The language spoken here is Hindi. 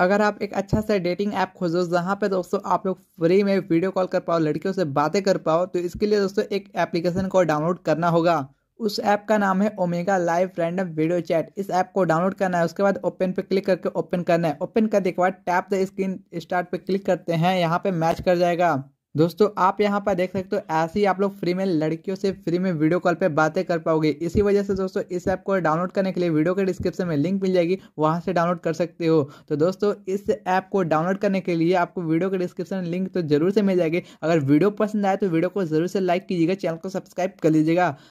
अगर आप एक अच्छा सा डेटिंग ऐप खोजो जहाँ पे दोस्तों आप लोग फ्री में वीडियो कॉल कर पाओ लड़कियों से बातें कर पाओ तो इसके लिए दोस्तों एक एप्लीकेशन को डाउनलोड करना होगा उस ऐप का नाम है Omega live random video chat इस ऐप को डाउनलोड करना है उसके बाद ओपन पे क्लिक करके ओपन करना है ओपन करने के बाद टैप द स्क्रीन स्टार्ट पे क्लिक करते हैं यहाँ पे मैच कर जाएगा दोस्तों आप यहाँ पर देख सकते हो ऐसे ही आप लोग फ्री में लड़कियों से फ्री में वीडियो कॉल पे बातें कर पाओगे इसी वजह से दोस्तों इस ऐप को डाउनलोड करने के लिए वीडियो के डिस्क्रिप्शन में लिंक मिल जाएगी वहाँ से डाउनलोड कर सकते हो तो दोस्तों इस ऐप को डाउनलोड करने के लिए आपको वीडियो के डिस्क्रिप्शन लिंक तो जरूर से मिल जाएगी अगर वीडियो पसंद आए तो वीडियो को जरूर से लाइक कीजिएगा चैनल को सब्सक्राइब कर लीजिएगा